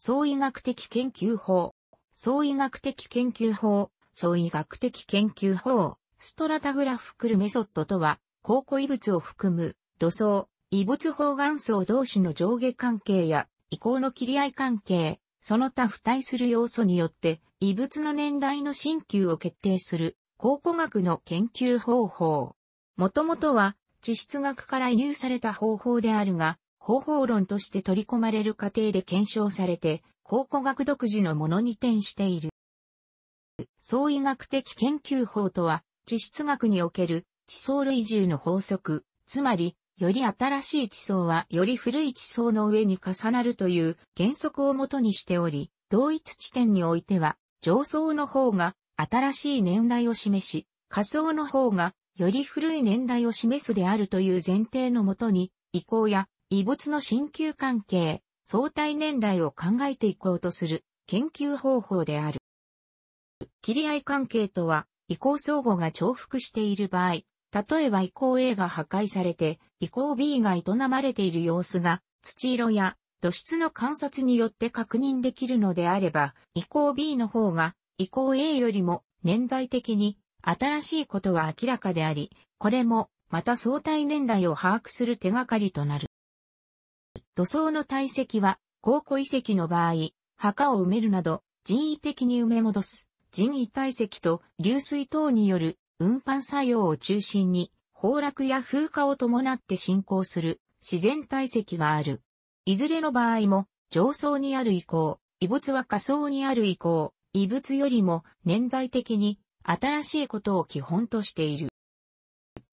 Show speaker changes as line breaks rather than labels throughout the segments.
総医学的研究法、総医学的研究法、創医学的研究法、ストラタグラフクルメソッドとは、考古遺物を含む、土層、遺物包含層同士の上下関係や、遺構の切り合い関係、その他付帯する要素によって、異物の年代の新旧を決定する、考古学の研究方法。もともとは、地質学から輸入された方法であるが、方法論として取り込まれる過程で検証されて、考古学独自のものに転している。総医学的研究法とは、地質学における地層類重の法則、つまり、より新しい地層はより古い地層の上に重なるという原則をもとにしており、同一地点においては、上層の方が新しい年代を示し、下層の方がより古い年代を示すであるという前提のもとに、移行や異物の新旧関係、相対年代を考えていこうとする研究方法である。切り合い関係とは、移行相互が重複している場合、例えば移行 A が破壊されて、移行 B が営まれている様子が、土色や土質の観察によって確認できるのであれば、移行 B の方が、移行 A よりも年代的に新しいことは明らかであり、これもまた相対年代を把握する手がかりとなる。土葬の堆積は、考古遺跡の場合、墓を埋めるなど、人為的に埋め戻す、人為堆積と流水等による運搬作用を中心に、崩落や風化を伴って進行する自然堆積がある。いずれの場合も、上層にある遺構、遺物は下層にある遺構、遺物よりも年代的に新しいことを基本としている。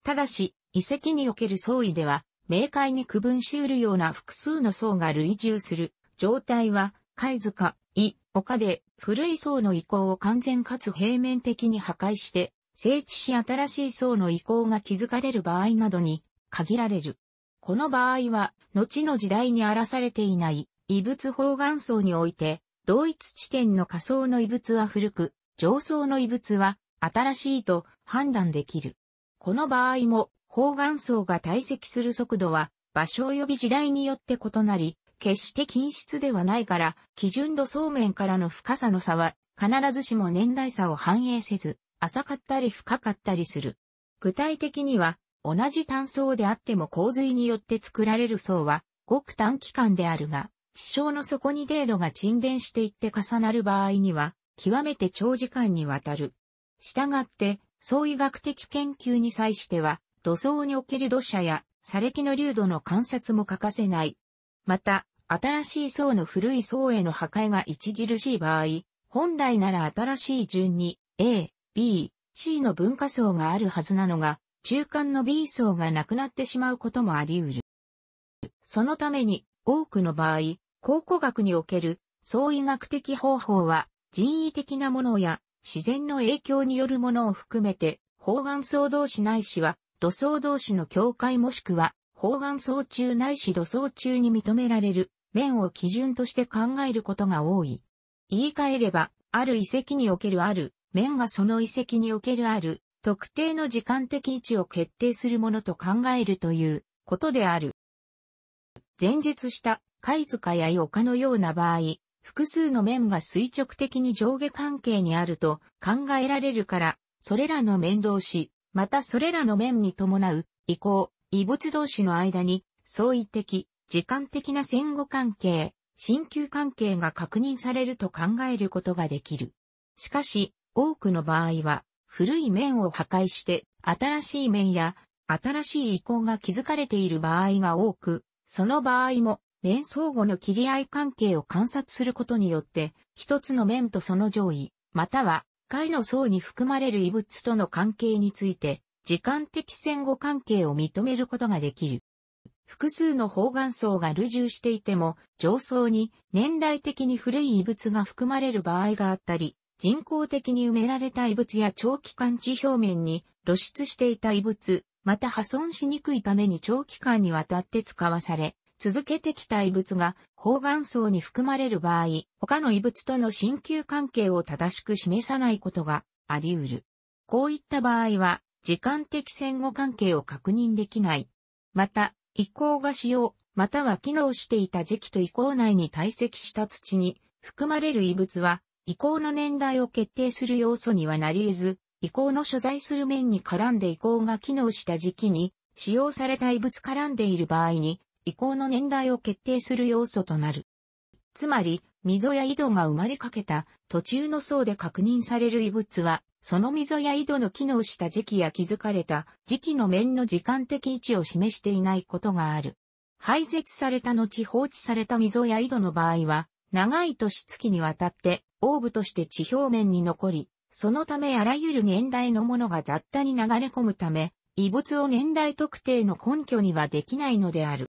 ただし、遺跡における相違では、明快に区分しうるような複数の層が類従する状態は、貝塚、イ、丘で古い層の移行を完全かつ平面的に破壊して、整地し新しい層の移行が築かれる場合などに限られる。この場合は、後の時代に荒らされていない異物方眼層において、同一地点の仮想の異物は古く、上層の異物は新しいと判断できる。この場合も砲岩層が堆積する速度は場所及び時代によって異なり、決して均質ではないから、基準度層面からの深さの差は、必ずしも年代差を反映せず、浅かったり深かったりする。具体的には、同じ単層であっても洪水によって作られる層は、ごく短期間であるが、地層の底に程度が沈殿していって重なる場合には、極めて長時間にわたる。したがって、相医学的研究に際しては、土葬における土砂や砂礫の流度の観察も欠かせない。また、新しい層の古い層への破壊が著しい場合、本来なら新しい順に A、B、C の文化層があるはずなのが、中間の B 層がなくなってしまうこともあり得る。そのために、多くの場合、考古学における相違学的方法は人為的なものや自然の影響によるものを含めて方眼層同士ないしは土層同士の境界もしくは、方眼層中ないし土層中に認められる面を基準として考えることが多い。言い換えれば、ある遺跡におけるある、面がその遺跡におけるある、特定の時間的位置を決定するものと考えるということである。前述した貝塚や丘のような場合、複数の面が垂直的に上下関係にあると考えられるから、それらの面同士、またそれらの面に伴う、移行、異物同士の間に、相違的、時間的な戦後関係、新旧関係が確認されると考えることができる。しかし、多くの場合は、古い面を破壊して、新しい面や、新しい移行が築かれている場合が多く、その場合も、面相互の切り合い関係を観察することによって、一つの面とその上位、または回の層に含まれる異物との関係について、時間的戦後関係を認めることができる。複数の方眼層が流従していても、上層に年代的に古い異物が含まれる場合があったり、人工的に埋められた異物や長期間地表面に露出していた異物、また破損しにくいために長期間にわたって使わされ、続けてきた異物が方眼層に含まれる場合、他の異物との親球関係を正しく示さないことがあり得る。こういった場合は、時間的戦後関係を確認できない。また、移行が使用、または機能していた時期と移行内に堆積した土に含まれる異物は、移行の年代を決定する要素にはなり得ず、移行の所在する面に絡んで移行が機能した時期に使用された異物絡んでいる場合に移行の年代を決定する要素となる。つまり、溝や井戸が生まれかけた途中の層で確認される遺物は、その溝や井戸の機能した時期や気づかれた時期の面の時間的位置を示していないことがある。廃絶された後放置された溝や井戸の場合は、長い年月にわたってオーブとして地表面に残り、そのためあらゆる年代のものが雑多に流れ込むため、異物を年代特定の根拠にはできないのである。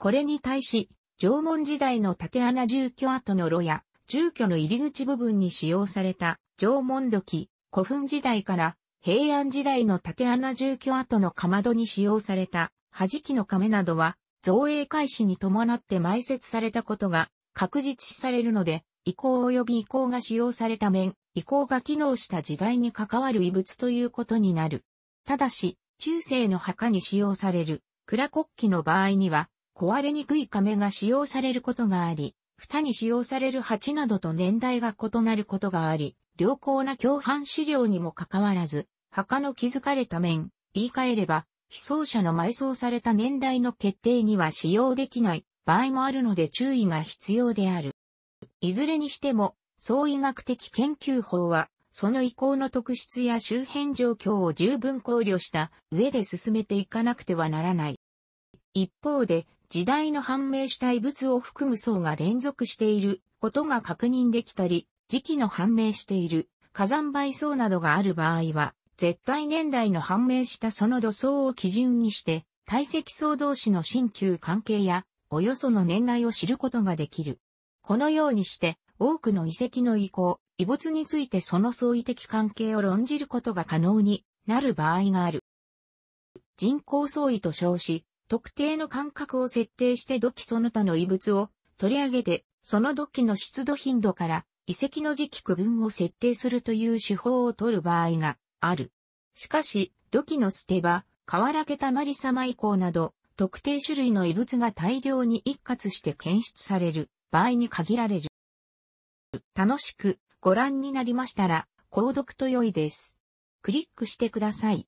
これに対し、縄文時代の縦穴住居跡の炉や、住居の入り口部分に使用された縄文土器、古墳時代から平安時代の縦穴住居跡のかまどに使用された弾きの亀などは造営開始に伴って埋設されたことが確実視されるので、遺構及び遺構が使用された面、遺構が機能した時代に関わる遺物ということになる。ただし、中世の墓に使用される蔵国旗の場合には、壊れにくい亀が使用されることがあり、蓋に使用される鉢などと年代が異なることがあり、良好な共犯資料にもかかわらず、墓の築かれた面、言い換えれば、被葬者の埋葬された年代の決定には使用できない場合もあるので注意が必要である。いずれにしても、総医学的研究法は、その意向の特質や周辺状況を十分考慮した上で進めていかなくてはならない。一方で、時代の判明した遺物を含む層が連続していることが確認できたり、時期の判明している火山灰層などがある場合は、絶対年代の判明したその土層を基準にして、堆積層同士の新旧関係や、およその年代を知ることができる。このようにして、多くの遺跡の遺構、遺物についてその相違的関係を論じることが可能になる場合がある。人工相違と称し、特定の間隔を設定して土器その他の遺物を取り上げて、その土器の出土頻度から遺跡の時期区分を設定するという手法を取る場合がある。しかし、土器の捨て場、瓦たまり様以降など、特定種類の遺物が大量に一括して検出される場合に限られる。楽しくご覧になりましたら、購読と良いです。クリックしてください。